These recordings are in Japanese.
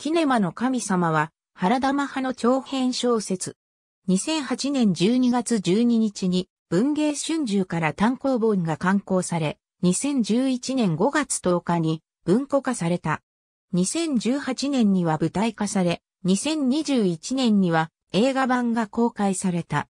キネマの神様は、原田派の長編小説。2008年12月12日に、文芸春秋から単行本が刊行され、2011年5月10日に文庫化された。2018年には舞台化され、2021年には映画版が公開された。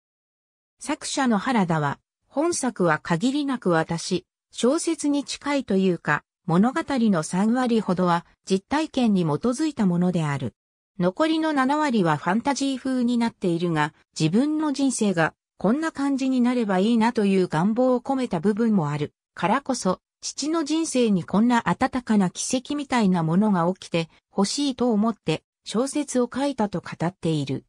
作者の原田は、本作は限りなく私、小説に近いというか、物語の3割ほどは実体験に基づいたものである。残りの7割はファンタジー風になっているが、自分の人生がこんな感じになればいいなという願望を込めた部分もある。からこそ、父の人生にこんな温かな奇跡みたいなものが起きて欲しいと思って小説を書いたと語っている。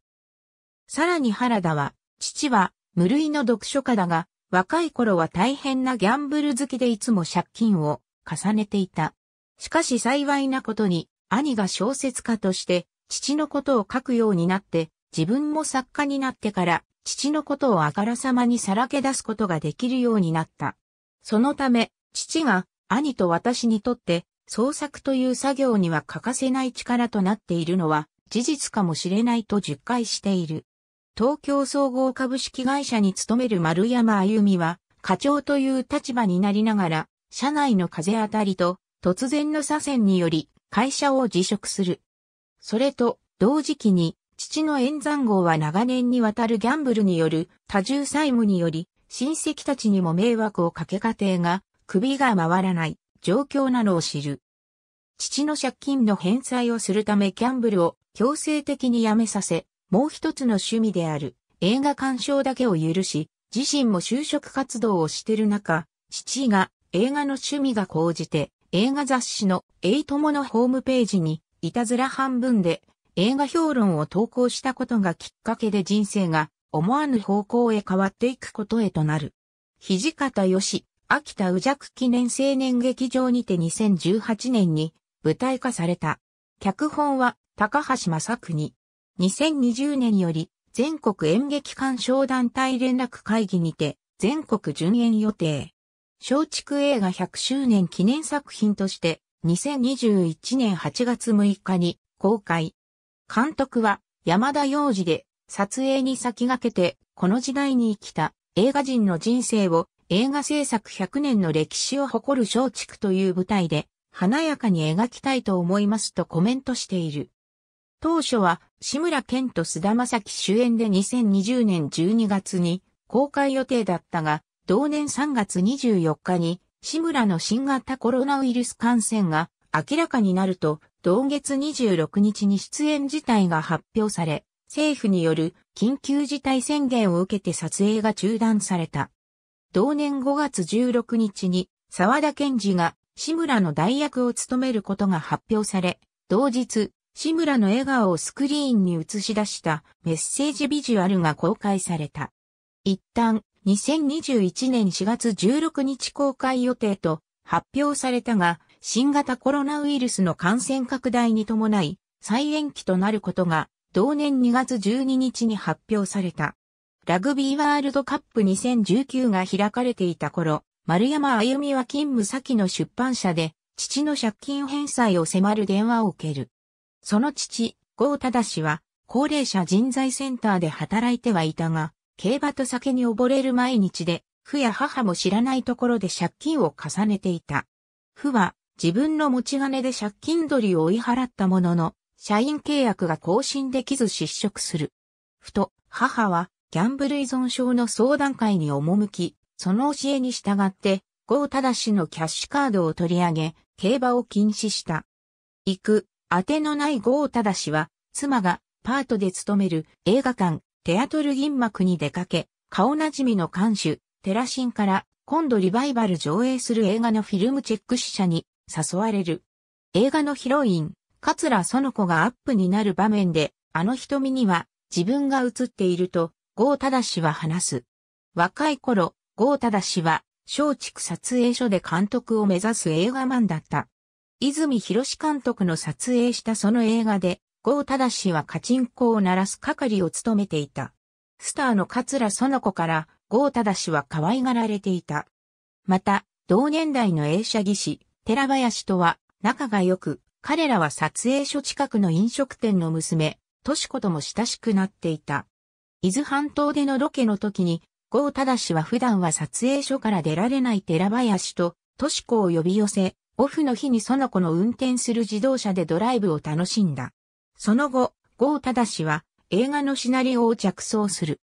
さらに原田は、父は無類の読書家だが、若い頃は大変なギャンブル好きでいつも借金を重ねていた。しかし幸いなことに、兄が小説家として、父のことを書くようになって、自分も作家になってから、父のことをあからさまにさらけ出すことができるようになった。そのため、父が兄と私にとって創作という作業には欠かせない力となっているのは事実かもしれないと実解している。東京総合株式会社に勤める丸山あゆみは課長という立場になりながら社内の風当たりと突然の左遷により会社を辞職する。それと同時期に父の演算号は長年にわたるギャンブルによる多重債務により親戚たちにも迷惑をかけ家庭が首が回らない状況なのを知る。父の借金の返済をするためギャンブルを強制的にやめさせ、もう一つの趣味である映画鑑賞だけを許し、自身も就職活動をしている中、父が映画の趣味が高じて、映画雑誌のエイトモのホームページに、いたずら半分で映画評論を投稿したことがきっかけで人生が思わぬ方向へ変わっていくことへとなる。土方よし、秋田宇弱記念青年劇場にて2018年に舞台化された。脚本は高橋正国。2020年より全国演劇鑑賞団体連絡会議にて全国順演予定。松竹映画100周年記念作品として、2021年8月6日に公開。監督は山田洋次で、撮影に先駆けて、この時代に生きた映画人の人生を映画制作100年の歴史を誇る松竹という舞台で、華やかに描きたいと思いますとコメントしている。当初は志村健と菅田正樹主演で2020年12月に公開予定だったが、同年3月24日に、志村の新型コロナウイルス感染が明らかになると、同月26日に出演自体が発表され、政府による緊急事態宣言を受けて撮影が中断された。同年5月16日に沢田健二が志村の代役を務めることが発表され、同日、志村の笑顔をスクリーンに映し出したメッセージビジュアルが公開された。一旦、2021年4月16日公開予定と発表されたが、新型コロナウイルスの感染拡大に伴い、再延期となることが、同年2月12日に発表された。ラグビーワールドカップ2019が開かれていた頃、丸山あゆみは勤務先の出版社で、父の借金返済を迫る電話を受ける。その父、郷忠氏は、高齢者人材センターで働いてはいたが、競馬と酒に溺れる毎日で、父や母も知らないところで借金を重ねていた。父は自分の持ち金で借金取りを追い払ったものの、社員契約が更新できず失職する。ふと、母はギャンブル依存症の相談会に赴き、その教えに従って、ゴータダシのキャッシュカードを取り上げ、競馬を禁止した。行く、当てのないゴータダシは、妻がパートで勤める映画館、テアトル銀幕に出かけ、顔なじみの監修、テラシンから今度リバイバル上映する映画のフィルムチェック使者に誘われる。映画のヒロイン、桂園子がアップになる場面で、あの瞳には自分が映っていると、郷忠氏は話す。若い頃、郷忠氏は松竹撮影所で監督を目指す映画マンだった。泉博監督の撮影したその映画で、郷忠氏はカチンコを鳴らす係を務めていた。スターの桂園子から郷忠氏は可愛がられていた。また、同年代の映写技師、寺林とは仲が良く、彼らは撮影所近くの飲食店の娘、とし子とも親しくなっていた。伊豆半島でのロケの時に、郷忠氏は普段は撮影所から出られない寺林と、とし子を呼び寄せ、オフの日に園子の運転する自動車でドライブを楽しんだ。その後、郷忠氏は映画のシナリオを着想する。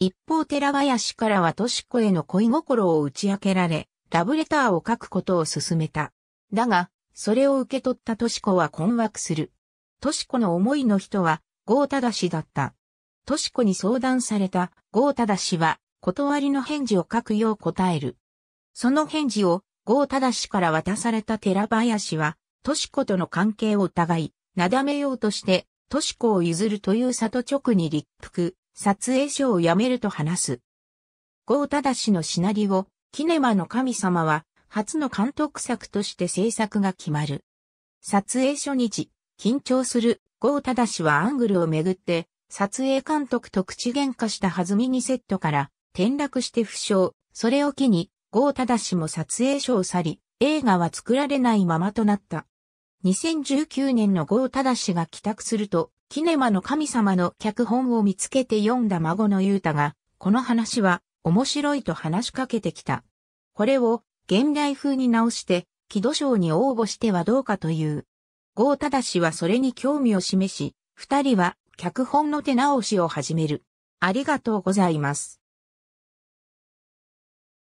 一方寺林からはとし子への恋心を打ち明けられ、ラブレターを書くことを勧めた。だが、それを受け取ったとし子は困惑する。とし子の思いの人は、郷忠氏だった。とし子に相談された郷忠氏は、断りの返事を書くよう答える。その返事を郷忠から渡された寺林は、敏子との関係を疑い、なだめようとして、敏子を譲るという里直に立腹、撮影所を辞めると話す。郷忠のシナリオ、キネマの神様は、初の監督作として制作が決まる。撮影初日、緊張する郷忠はアングルをめぐって、撮影監督と口喧嘩したはずみにセットから転落して負傷、それを機に郷忠氏も撮影所を去り、映画は作られないままとなった。2019年の郷忠氏が帰宅すると、キネマの神様の脚本を見つけて読んだ孫のー太が、この話は面白いと話しかけてきた。これを現代風に直して、木戸賞に応募してはどうかという。郷忠氏はそれに興味を示し、二人は脚本の手直しを始める。ありがとうございます。